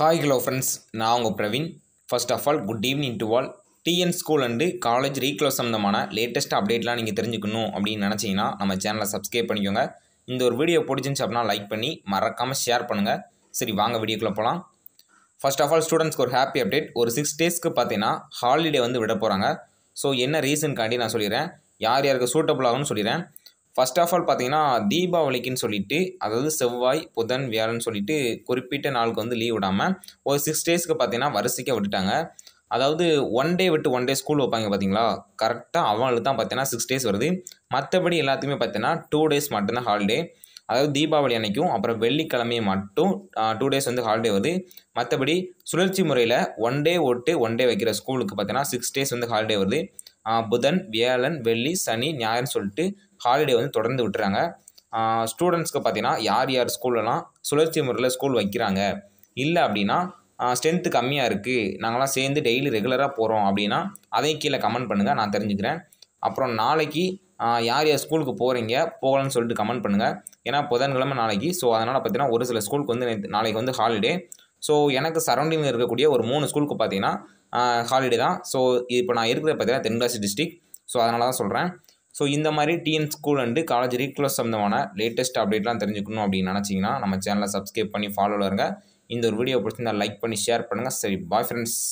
hi hello friends நான் உங்கள் Praveen first of all good evening to all TN school and college reclose சம்மந்தமான latest அப்டேட்லாம் நீங்கள் தெரிஞ்சுக்கணும் அப்படின்னு நினச்சிங்கன்னா நம்ம சேனலை சப்ஸ்கிரைப் பண்ணிக்கோங்க இந்த ஒரு வீடியோ பிடிச்சிருந்துச்சு அப்படின்னா லைக் பண்ணி மறக்காமல் ஷேர் பண்ணுங்கள் சரி வாங்க வீடியோக்குள்ளே போகலாம் ஃபர்ஸ்ட் ஆஃப் ஆல் ஸ்டூடெண்ட்ஸ்க்கு ஒரு ஹாப்பி அப்டேட் ஒரு சிக்ஸ் டேஸ்க்கு பார்த்தீங்கன்னா ஹாலிடே வந்து விட போகிறாங்க ஸோ என்ன காண்டி நான் சொல்லிடுறேன் யார் யாருக்கு சூட்டபுள் ஆகும்னு சொல்லிடுறேன் ஃபஸ்ட் ஆஃப் ஆல் பார்த்தீங்கன்னா தீபாவளிக்குன்னு சொல்லிட்டு அதாவது செவ்வாய் புதன் வியாழன்னு சொல்லிட்டு குறிப்பிட்ட நாளுக்கு வந்து லீவ் விடாமல் ஒரு சிக்ஸ் டேஸ்க்கு பார்த்தீங்கன்னா வரிசைக்க விட்டுட்டாங்க அதாவது ஒன் டே விட்டு ஒன் டே ஸ்கூல் வைப்பாங்க பார்த்தீங்களா கரெக்டாக அவங்களுக்கு தான் பார்த்தீங்கன்னா சிக்ஸ் டேஸ் வருது மற்றபடி எல்லாத்துக்குமே பார்த்தீங்கன்னா டூ டேஸ் மட்டும்தான் ஹாலிடே அதாவது தீபாவளி அன்னைக்கும் அப்புறம் வெள்ளிக்கிழமையும் மட்டும் டூ டேஸ் வந்து ஹாலிடே வருது மற்றபடி சுழற்சி முறையில் ஒன் டே ஒட்டு ஒன் டே வைக்கிற ஸ்கூலுக்கு பார்த்தீங்கன்னா சிக்ஸ் டேஸ் வந்து ஹாலிடே வருது புதன் வியாழன் வெள்ளி சனி ஞாயிறுன்னு சொல்லிட்டு ஹாலிடே வந்து தொடர்ந்து விட்டுறாங்க ஸ்டூடெண்ட்ஸ்க்கு பார்த்தீங்கன்னா யார் யார் ஸ்கூல்லலாம் சுழற்சி முறையில் ஸ்கூல் வைக்கிறாங்க இல்லை அப்படின்னா ஸ்ட்ரென்த்து கம்மியாக இருக்குது நாங்களாம் சேர்ந்து டெய்லி ரெகுலராக போகிறோம் அப்படின்னா அதையும் கீழே கமெண்ட் பண்ணுங்கள் நான் தெரிஞ்சுக்கிறேன் அப்புறம் நாளைக்கு யார் யார் ஸ்கூலுக்கு போகிறீங்க போகலான்னு சொல்லிட்டு கமெண்ட் பண்ணுங்கள் ஏன்னா புதன்கிழமை நாளைக்கு ஸோ அதனால் பார்த்தீங்கன்னா ஒரு சில ஸ்கூலுக்கு வந்து நாளைக்கு வந்து ஹாலிடே ஸோ எனக்கு சரௌண்டிங்கில் இருக்கக்கூடிய ஒரு மூணு ஸ்கூலுக்கு பார்த்தீங்கன்னா ஹாலிடே தான் ஸோ இப்போ நான் இருக்கிற பார்த்தீங்கன்னா தென்காசி டிஸ்ட்ரிக் ஸோ அதனால தான் சொல்கிறேன் ஸோ இந்த மாதிரி TN school and college reclose சம்மந்தமான லேட்டஸ்ட் அப்டேட்லாம் தெரிஞ்சுக்கணும் அப்படின்னு நினச்சிங்கன்னா நம்ம சேனலை சப்ஸ்கிரைப் பண்ணி ஃபாலோவில் இருங்க இந்த ஒரு வீடியோ பிடிச்சிருந்தா லைக் பண்ணி ஷேர் பண்ணுங்கள் சரி பாய் ஃப்ரெண்ட்ஸ்